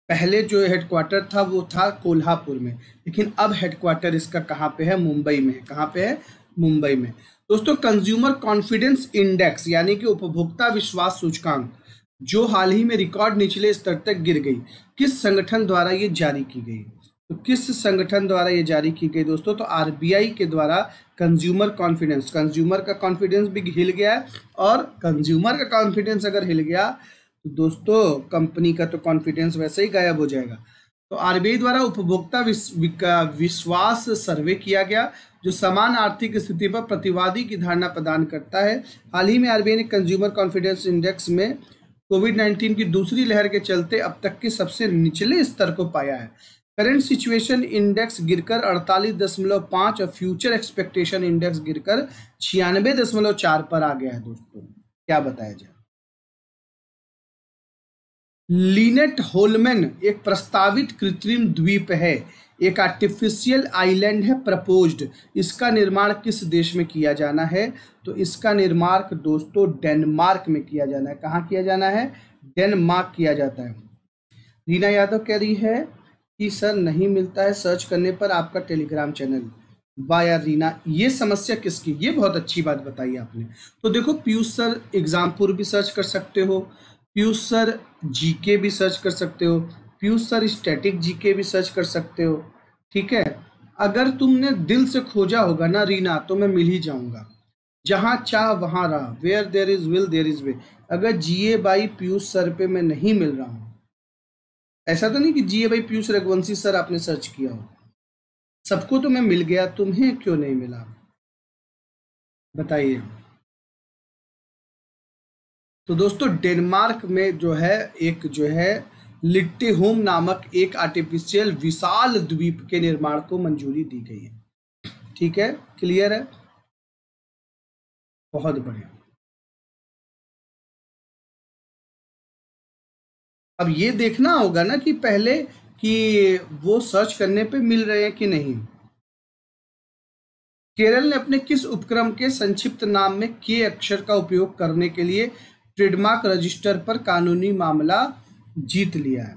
पहले जो हेडक्वार्टर था वो था कोल्हापुर में लेकिन अब हेडक्वार्टर इसका कहाँ पे है मुंबई में है कहाँ पे है मुंबई में दोस्तों कंज्यूमर कॉन्फिडेंस इंडेक्स यानी कि उपभोक्ता विश्वास सूचकांक जो हाल ही में रिकॉर्ड निचले स्तर तक गिर गई किस संगठन द्वारा ये जारी की गई तो किस संगठन द्वारा ये जारी की गई दोस्तों तो आरबीआई के द्वारा कंज्यूमर कॉन्फिडेंस कंज्यूमर का कॉन्फिडेंस भी हिल गया है और कंज्यूमर का कॉन्फिडेंस अगर हिल गया तो दोस्तों कंपनी का तो कॉन्फिडेंस वैसे ही गायब हो जाएगा तो आरबीआई द्वारा उपभोक्ता विस, विश्वास सर्वे किया गया जो समान आर्थिक स्थिति पर प्रतिवादी की धारणा प्रदान करता है हाल ही में आरबीआई ने कंज्यूमर कॉन्फिडेंस इंडेक्स में कोविड 19 की दूसरी लहर के चलते अब तक के सबसे निचले स्तर को पाया है करंट सिचुएशन इंडेक्स गिरकर 48.5 और फ्यूचर एक्सपेक्टेशन इंडेक्स गिरकर छियानबे दशमलव चार पर आ गया है दोस्तों क्या बताया जाए लिनेट होलमेन एक प्रस्तावित कृत्रिम द्वीप है एक आर्टिफिशियल आइलैंड है प्रपोज्ड इसका निर्माण किस देश में किया जाना है तो इसका निर्माण दोस्तों डेनमार्क में किया जाना है कहाँ किया जाना है डेनमार्क किया जाता है रीना यादव कह रही है कि सर नहीं मिलता है सर्च करने पर आपका टेलीग्राम चैनल बाया रीना ये समस्या किसकी ये बहुत अच्छी बात बताई आपने तो देखो पीयूष सर एग्जामपुर भी सर्च कर सकते हो पीयूष सर जीके भी सर्च कर सकते हो पीयूष सर स्टैटिक जीके भी सर्च कर सकते हो ठीक है अगर तुमने दिल से खोजा होगा ना रीना तो मैं मिल ही जाऊंगा जहाँ चाह वहाँ रहा where there is will there is way अगर जीए बाई पीयूष सर पे मैं नहीं मिल रहा हूँ ऐसा तो नहीं कि जी भाई पीयूष रघुवंशी सर आपने सर्च किया हो सबको तो मैं मिल गया तुम्हें क्यों नहीं मिला बताइए तो दोस्तों डेनमार्क में जो है एक जो है लिट्टी होम नामक एक आर्टिफिशियल विशाल द्वीप के निर्माण को मंजूरी दी गई है ठीक है क्लियर है बहुत बढ़िया अब ये देखना होगा ना कि पहले कि वो सर्च करने पे मिल रहे हैं कि नहीं केरल ने अपने किस उपक्रम के संक्षिप्त नाम में के अक्षर का उपयोग करने के लिए ट्रेडमार्क रजिस्टर पर कानूनी मामला जीत लिया है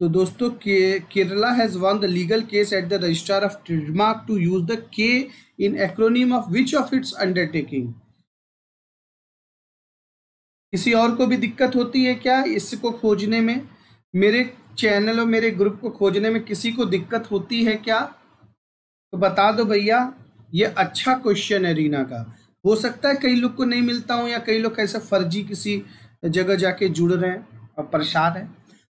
तो दोस्तों के Kerala has won the legal case at the register of trademark to use the K in acronym of which of its undertaking किसी और को भी दिक्कत होती है क्या इसको खोजने में मेरे चैनल और मेरे ग्रुप को खोजने में किसी को दिक्कत होती है क्या तो बता दो भैया ये अच्छा क्वेश्चन है रीना का हो सकता है कई लोग को नहीं मिलता हूँ या कई लोग कैसे फर्जी किसी जगह जाके जुड़ रहे हैं और परेशान हैं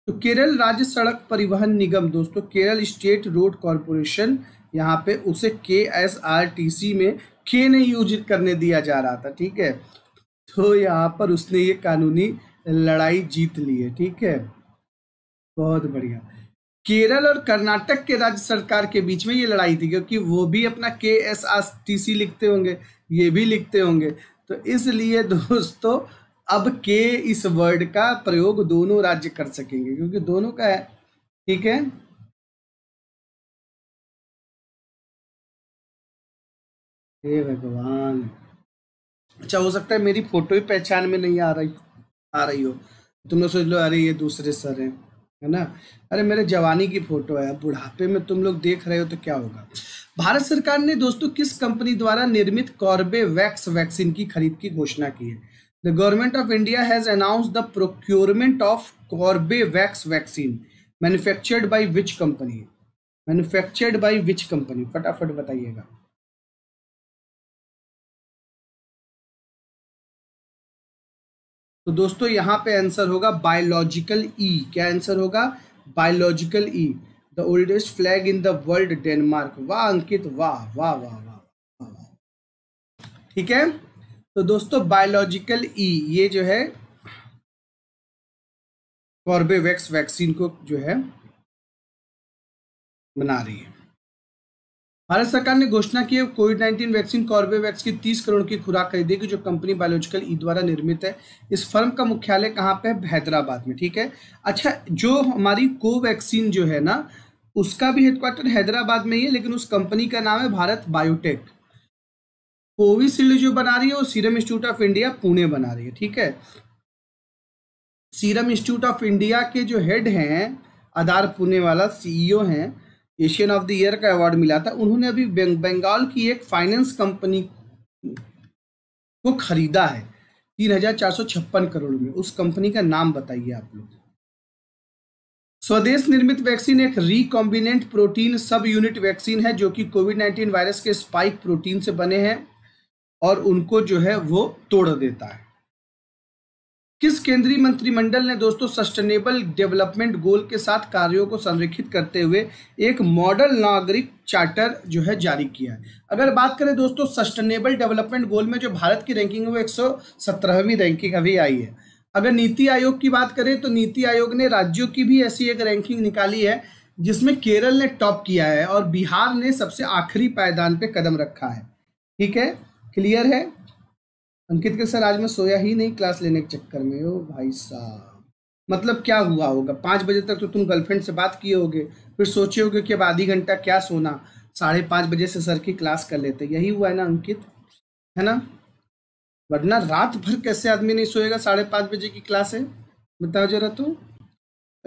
तो केरल राज्य सड़क परिवहन निगम दोस्तों केरल स्टेट रोड कॉरपोरेशन यहाँ पे उसे के एस आर टी सी में के नहीं यूज करने दिया जा रहा था ठीक है तो यहाँ पर उसने ये कानूनी लड़ाई जीत ली है ठीक है बहुत बढ़िया केरल और कर्नाटक के राज्य सरकार के बीच में ये लड़ाई थी क्योंकि वो भी अपना के एस आर टी सी लिखते होंगे ये भी लिखते होंगे तो इसलिए दोस्तों अब के इस वर्ड का प्रयोग दोनों राज्य कर सकेंगे क्योंकि दोनों का है ठीक है हे भगवान अच्छा हो सकता है मेरी फोटो ही पहचान में नहीं आ रही आ रही हो तुम लोग सोच लो अरे ये दूसरे सर हैं है ना अरे मेरे जवानी की फोटो है बुढ़ापे में तुम लोग देख रहे हो तो क्या होगा भारत सरकार ने दोस्तों किस कंपनी द्वारा निर्मित कॉर्बेवैक्स वैक्सीन की खरीद की घोषणा की है the government of India has announce the procurement of Corbevax vaccine manufactured by which company manufactured by which company फटाफट बताइएगा तो दोस्तों यहाँ पे आंसर होगा बायोलॉजिकल ई e. क्या आंसर होगा biological E the oldest flag in the world Denmark वाह अंकित वाह वाह वाह वाह ठीक है तो दोस्तों बायोलॉजिकल ई e, ये जो है कॉर्बेवैक्स वैक्सीन को जो है बना रही है भारत सरकार ने घोषणा की है कोविड 19 वैक्सीन कॉर्बेवैक्स की 30 करोड़ की खुराक खरीदेगी जो कंपनी बायोलॉजिकल ई e द्वारा निर्मित है इस फर्म का मुख्यालय कहाँ पे है हैदराबाद में ठीक है अच्छा जो हमारी कोवैक्सीन जो है ना उसका भी हेडक्वार्टर हैदराबाद में ही है लेकिन उस कंपनी का नाम है भारत बायोटेक कोविशील्ड जो बना रही है वो serum institute of India Pune बना रही है ठीक है सीरम इंस्टीट्यूट ऑफ इंडिया के जो हेड हैं आधार पुणे वाला सीईओ e हैं एशियन ऑफ द ईयर का अवार्ड मिला था उन्होंने अभी बंगाल की एक फाइनेंस कंपनी को खरीदा है तीन हजार चार सौ छप्पन करोड़ में उस कंपनी का नाम बताइए आप लोग स्वदेश निर्मित वैक्सीन एक recombinant protein subunit vaccine है जो कि कोविड नाइन्टीन वायरस के स्पाइक प्रोटीन से बने हैं और उनको जो है वो तोड़ देता है किस केंद्रीय मंत्रिमंडल ने दोस्तों सस्टेनेबल डेवलपमेंट गोल के साथ कार्यों को संरेखित करते हुए एक मॉडल नागरिक चार्टर जो है जारी किया है अगर बात करें दोस्तों सस्टेनेबल डेवलपमेंट गोल में जो भारत की रैंकिंग है वो एक रैंकिंग अभी आई है अगर नीति आयोग की बात करें तो नीति आयोग ने राज्यों की भी ऐसी एक रैंकिंग निकाली है जिसमें केरल ने टॉप किया है और बिहार ने सबसे आखिरी पायदान पे कदम रखा है ठीक है क्लियर है अंकित के सर आज मैं सोया ही नहीं क्लास लेने के चक्कर में ओ भाई साहब मतलब क्या हुआ होगा पाँच बजे तक तो तुम गर्लफ्रेंड से बात किए होगे फिर सोचे होगे कि अब आधी घंटा क्या सोना साढ़े पाँच बजे से सर की क्लास कर लेते यही हुआ है ना अंकित है ना वरना रात भर कैसे आदमी नहीं सोएगा साढ़े पाँच बजे की क्लास है बताओ जरा तो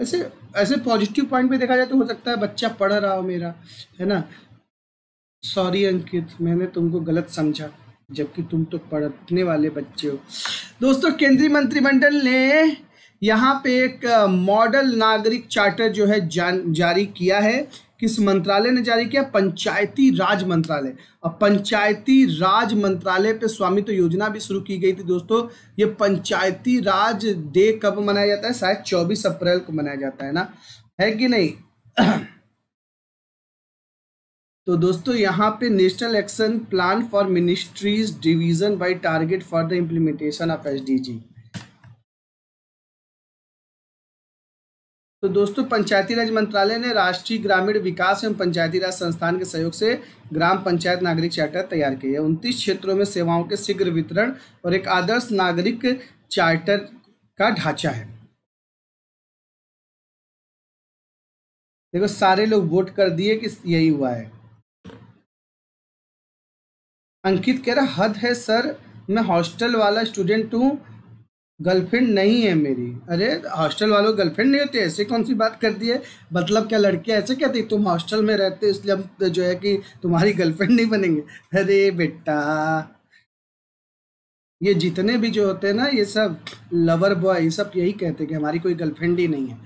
ऐसे ऐसे पॉजिटिव पॉइंट पे देखा जाए तो हो सकता है बच्चा पढ़ रहा हो मेरा है ना सॉरी अंकित मैंने तुमको गलत समझा जबकि तुम तो पढ़ने वाले बच्चे हो दोस्तों केंद्रीय मंत्रिमंडल ने यहाँ पे एक मॉडल नागरिक चार्टर जो है जारी किया है किस मंत्रालय ने जारी किया पंचायती राज मंत्रालय अब पंचायती राज मंत्रालय पे स्वामित्व तो योजना भी शुरू की गई थी दोस्तों ये पंचायती राज डे कब मनाया जाता है शायद 24 अप्रैल को मनाया जाता है ना है कि नहीं तो दोस्तों यहाँ पे national action plan for ministries division by target for the implementation of SDG तो दोस्तों पंचायती राज मंत्रालय ने राष्ट्रीय ग्रामीण विकास एवं पंचायती राज संस्थान के सहयोग से ग्राम पंचायत नागरिक चार्टर तैयार किया है उनतीस क्षेत्रों में सेवाओं के शीघ्र वितरण और एक आदर्श नागरिक चार्टर का ढांचा है देखो सारे लोग वोट कर दिए कि यही हुआ है अंकित कह रहा हद है सर मैं हॉस्टल वाला स्टूडेंट हूँ गर्लफ्रेंड नहीं है मेरी अरे हॉस्टल वालों गर्लफ्रेंड नहीं होती ऐसे कौन सी बात कर दी है मतलब क्या लड़के ऐसे कहती तुम हॉस्टल में रहते हो इसलिए हम जो है कि तुम्हारी गर्लफ्रेंड नहीं बनेंगे अरे बेटा ये जितने भी जो होते हैं ना ये सब लवर बॉय ये सब यही कहते कि हमारी कोई गर्लफ्रेंड ही नहीं है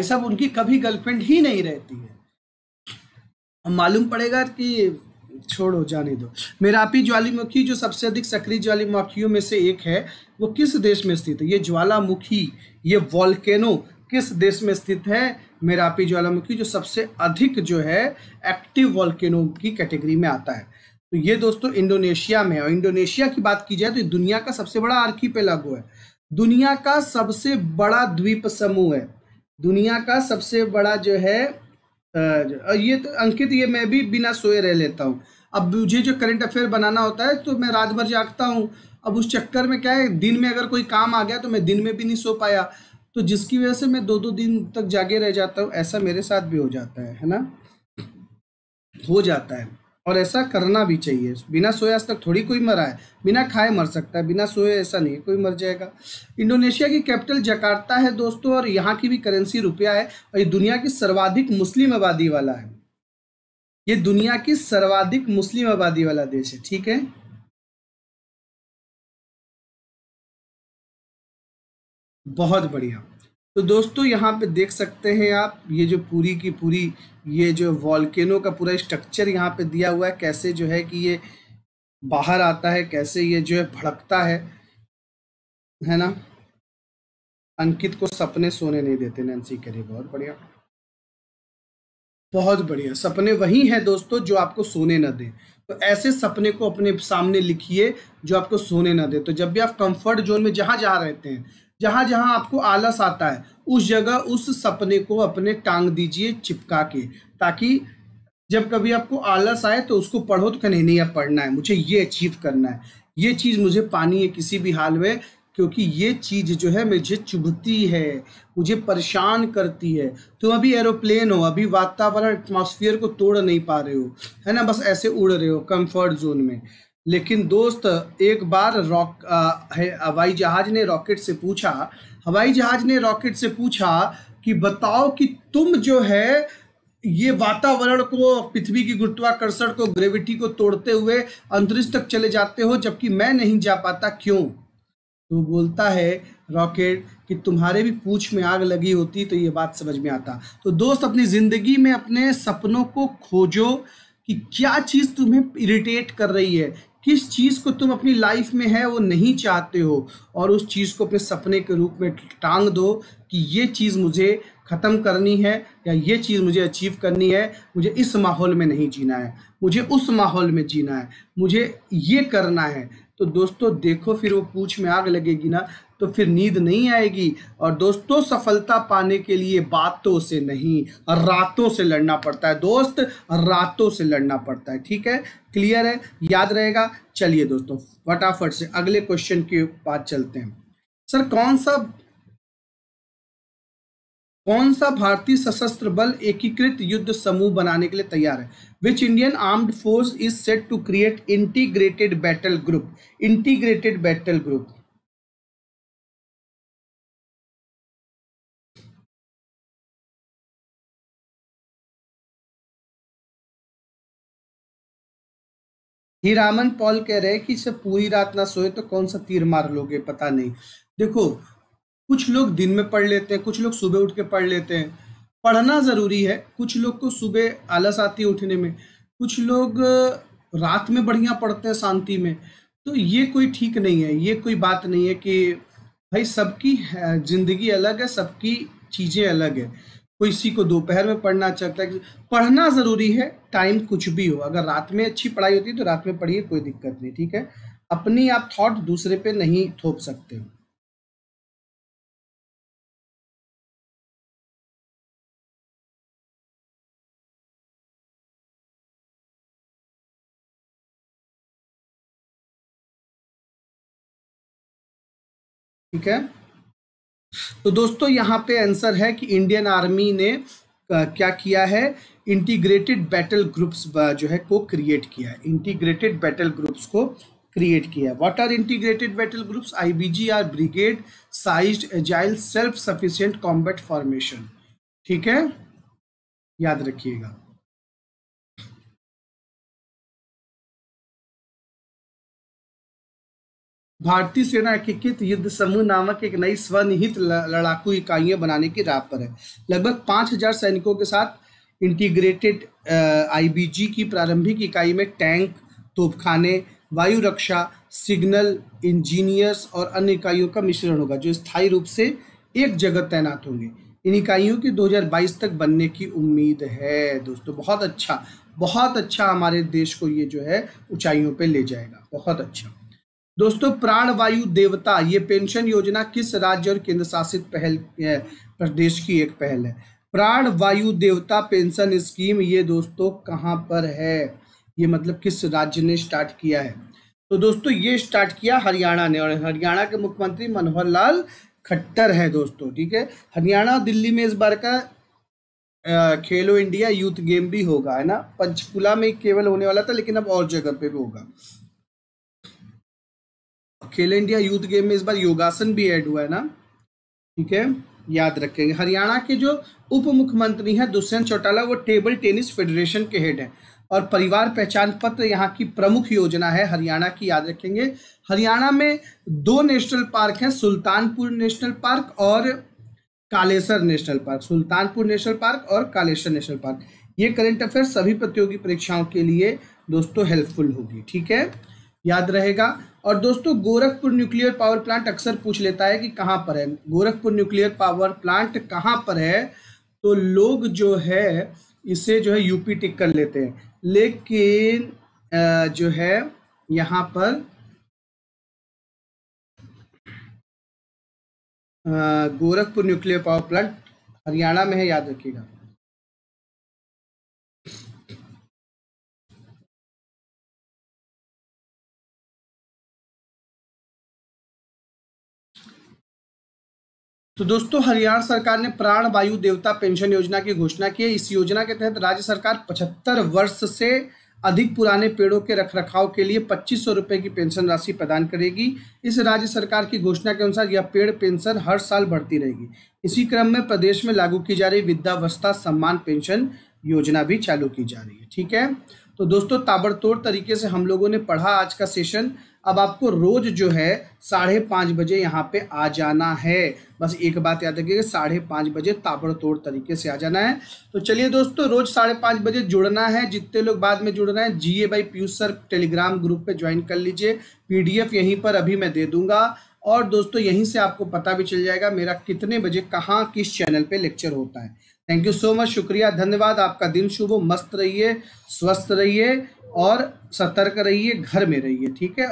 ऐसा उनकी कभी गर्लफ्रेंड ही नहीं रहती है मालूम पड़ेगा कि छोड़ो जाने दो मेरापी ज्वालामुखी जो सबसे अधिक सक्रिय ज्वालामुखियों में से एक है वो किस देश में स्थित है ये ज्वालामुखी ये वॉल्केनो किस देश में स्थित है मेरापी ज्वालामुखी जो सबसे अधिक जो है एक्टिव वॉल्केनो की कैटेगरी में आता है तो ये दोस्तों इंडोनेशिया में है और इंडोनेशिया की बात की जाए तो दुनिया का सबसे बड़ा आर्की पे है दुनिया का सबसे बड़ा द्वीप समूह है दुनिया का सबसे बड़ा जो है ये तो अंकित ये मैं भी बिना सोए रह लेता हूँ अब मुझे जो करंट अफेयर बनाना होता है तो मैं रात भर जागता हूँ अब उस चक्कर में क्या है दिन में अगर कोई काम आ गया तो मैं दिन में भी नहीं सो पाया तो जिसकी वजह से मैं दो दो दिन तक जागे रह जाता हूँ ऐसा मेरे साथ भी हो जाता है है ना हो जाता है और ऐसा करना भी चाहिए बिना सोए आज तक थोड़ी कोई मरा है बिना खाए मर सकता है बिना सोए ऐसा नहीं कोई मर जाएगा इंडोनेशिया की कैपिटल जकार्ता है दोस्तों और यहाँ की भी करेंसी रुपया है और ये दुनिया की सर्वाधिक मुस्लिम आबादी वाला है ये दुनिया की सर्वाधिक मुस्लिम आबादी वाला देश है ठीक है बहुत बढ़िया तो दोस्तों यहाँ पे देख सकते हैं आप ये जो पूरी की पूरी ये जो वॉल्केनो का पूरा स्ट्रक्चर यहाँ पे दिया हुआ है कैसे जो है कि ये बाहर आता है कैसे ये जो है भड़कता है है ना अंकित को सपने सोने नहीं देते नैन्सी करी बहुत बढ़िया बहुत बढ़िया सपने वही हैं दोस्तों जो आपको सोने ना दें तो ऐसे सपने को अपने सामने लिखिए जो आपको सोने ना दे तो जब भी आप कंफर्ट जोन में जहाँ जहाँ रहते हैं जहाँ जहाँ आपको आलस आता है उस जगह उस सपने को अपने टांग दीजिए चिपका के ताकि जब कभी आपको आलस आए तो उसको पढ़ो तो कहीं नहीं अब पढ़ना है मुझे ये अचीव करना है ये चीज़ मुझे पानी है किसी भी हाल में क्योंकि ये चीज़ जो है मुझे चुभती है मुझे परेशान करती है तुम तो अभी एरोप्लेन हो अभी वातावरण एटमोसफियर को तोड़ नहीं पा रहे हो है ना बस ऐसे उड़ रहे हो कंफर्ट जोन में लेकिन दोस्त एक बार रॉक हवाई जहाज ने रॉकेट से पूछा हवाई जहाज ने रॉकेट से पूछा कि बताओ कि तुम जो है ये वातावरण को पृथ्वी की गुरुत्वाकर्षण को ग्रेविटी को तोड़ते हुए अंतरिक्ष तक चले जाते हो जबकि मैं नहीं जा पाता क्यों तो बोलता है रॉकेट कि तुम्हारे भी पूछ में आग लगी होती तो ये बात समझ में आता तो दोस्त अपनी ज़िंदगी में अपने सपनों को खोजो कि क्या चीज़ तुम्हें इरिटेट कर रही है किस चीज़ को तुम अपनी लाइफ में है वो नहीं चाहते हो और उस चीज़ को अपने सपने के रूप में टांग दो कि ये चीज़ मुझे ख़त्म करनी है या ये चीज़ मुझे अचीव करनी है मुझे इस माहौल में नहीं जीना है मुझे उस माहौल में जीना है मुझे ये करना है तो दोस्तों देखो फिर वो पूछ में आग लगेगी ना तो फिर नींद नहीं आएगी और दोस्तों सफलता पाने के लिए बातों से नहीं रातों से लड़ना पड़ता है दोस्त रातों से लड़ना पड़ता है ठीक है क्लियर है याद रहेगा चलिए दोस्तों फटाफट से अगले क्वेश्चन के बाद चलते हैं सर कौन सा कौन सा भारतीय सशस्त्र बल एकीकृत युद्ध समूह बनाने के लिए तैयार है which Indian armed force is set to create integrated battle group integrated battle group Raman Paul कह रहे हैं कि इसे पूरी रात ना सोए तो कौन सा तीर मार लोगे पता नहीं देखो कुछ लोग दिन में पढ़ लेते हैं कुछ लोग सुबह उठ के पढ़ लेते हैं पढ़ना ज़रूरी है कुछ लोग को सुबह आलस आती है उठने में कुछ लोग रात में बढ़िया पढ़ते हैं शांति में तो ये कोई ठीक नहीं है ये कोई बात नहीं है कि भाई सबकी ज़िंदगी अलग है सबकी चीज़ें अलग है कोई इसी को दोपहर में पढ़ना चाहता है पढ़ना ज़रूरी है टाइम कुछ भी हो अगर रात में अच्छी पढ़ाई होती है तो रात में पढ़िए कोई दिक्कत नहीं ठीक है अपनी आप थॉट दूसरे पे नहीं थोप सकते हो ठीक है तो दोस्तों यहाँ पे आंसर है कि इंडियन आर्मी ने क्या किया है इंटीग्रेटेड बैटल ग्रुप्स जो है को क्रिएट किया है इंटीग्रेटेड बैटल ग्रुप्स को क्रिएट किया what are integrated battle groups IBG are brigade size agile self sufficient combat formation ठीक है याद रखिएगा भारतीय सेना एकीकृत युद्ध समूह नामक एक नई स्वनिहित लड़ाकू इकाइयां बनाने की राह पर है लगभग पाँच हजार सैनिकों के साथ इंटीग्रेटेड आईबीजी की प्रारंभिक इकाई में टैंक तोपखाने वायु रक्षा सिग्नल इंजीनियर्स और अन्य इकाइयों का मिश्रण होगा जो स्थायी रूप से एक जगह तैनात होंगे इन इकाइयों की 2022 तक बनने की उम्मीद है दोस्तों बहुत अच्छा बहुत अच्छा हमारे देश को ये जो है ऊंचाइयों पे ले जाएगा बहुत अच्छा दोस्तों प्राण वायु देवता ये पेंशन योजना किस राज्य और केंद्र शासित पहल प्रदेश की एक पहल है प्राण वायु देवता पेंशन स्कीम ये दोस्तों कहाँ पर है ये मतलब किस राज्य ने स्टार्ट किया है तो दोस्तों ये स्टार्ट किया हरियाणा ने और हरियाणा के मुख्यमंत्री मनोहर लाल खट्टर है दोस्तों ठीक है हरियाणा और दिल्ली में इस बार का खेलो इंडिया यूथ गेम भी होगा है ना पंचकुला में केवल होने वाला था लेकिन अब और जगह पे भी होगा खेल इंडिया यूथ गेम में इस बार योगासन भी ऐड हुआ है ना ठीक है याद रखेंगे हरियाणा के जो उप मुख्यमंत्री हैं दुष्यंत चौटाला वो टेबल टेनिस फेडरेशन के हेड हैं और परिवार पहचान पत्र यहाँ की प्रमुख योजना है हरियाणा की याद रखेंगे हरियाणा में दो नेशनल पार्क हैं सुल्तानपुर नेशनल पार्क और Kalesar national park Sultanpur national park और कालेसर नेशनल पार्क ये करंट अफेयर सभी प्रतियोगी परीक्षाओं के लिए दोस्तों हेल्पफुल होगी ठीक है याद रहेगा और दोस्तों गोरखपुर न्यूक्लियर पावर प्लांट अक्सर पूछ लेता है कि कहाँ पर है गोरखपुर न्यूक्लियर पावर प्लांट कहाँ पर है तो लोग जो है इसे जो है यूपी टिक कर लेते हैं लेकिन जो है यहाँ पर Gorakhpur nuclear power plant Haryana में है याद रखिएगा तो दोस्तों हरियाणा सरकार ने प्राण वायु देवता पेंशन योजना की घोषणा की है इस योजना के तहत राज्य सरकार 75 वर्ष से अधिक पुराने पेड़ों के रखरखाव के लिए पच्चीस सौ रुपये की पेंशन राशि प्रदान करेगी इस राज्य सरकार की घोषणा के अनुसार यह पेड़ पेंशन हर साल बढ़ती रहेगी इसी क्रम में प्रदेश में लागू की जा रही विद्यावस्था सम्मान पेंशन योजना भी चालू की जा रही है ठीक है तो दोस्तों ताबड़तोड़ तरीके से हम लोगों ने पढ़ा आज का सेशन अब आपको रोज़ जो है साढ़े पाँच बजे यहाँ पे आ जाना है बस एक बात याद रखिएगा साढ़े पाँच बजे ताबड़तोड़ तरीके से आ जाना है तो चलिए दोस्तों रोज़ साढ़े पाँच बजे जुड़ना है जितने लोग बाद में जुड़ रहे हैं G A by Piyush sir Telegram group पे ज्वाइन कर लीजिए पीडीएफ यहीं पर अभी मैं दे दूंगा और दोस्तों यहीं से आपको पता भी चल जाएगा मेरा कितने बजे कहाँ किस चैनल पर लेक्चर होता है थैंक यू सो मच शुक्रिया धन्यवाद आपका दिन शुभ हो मस्त रहिए स्वस्थ रहिए और सतर्क रहिए घर में रहिए ठीक है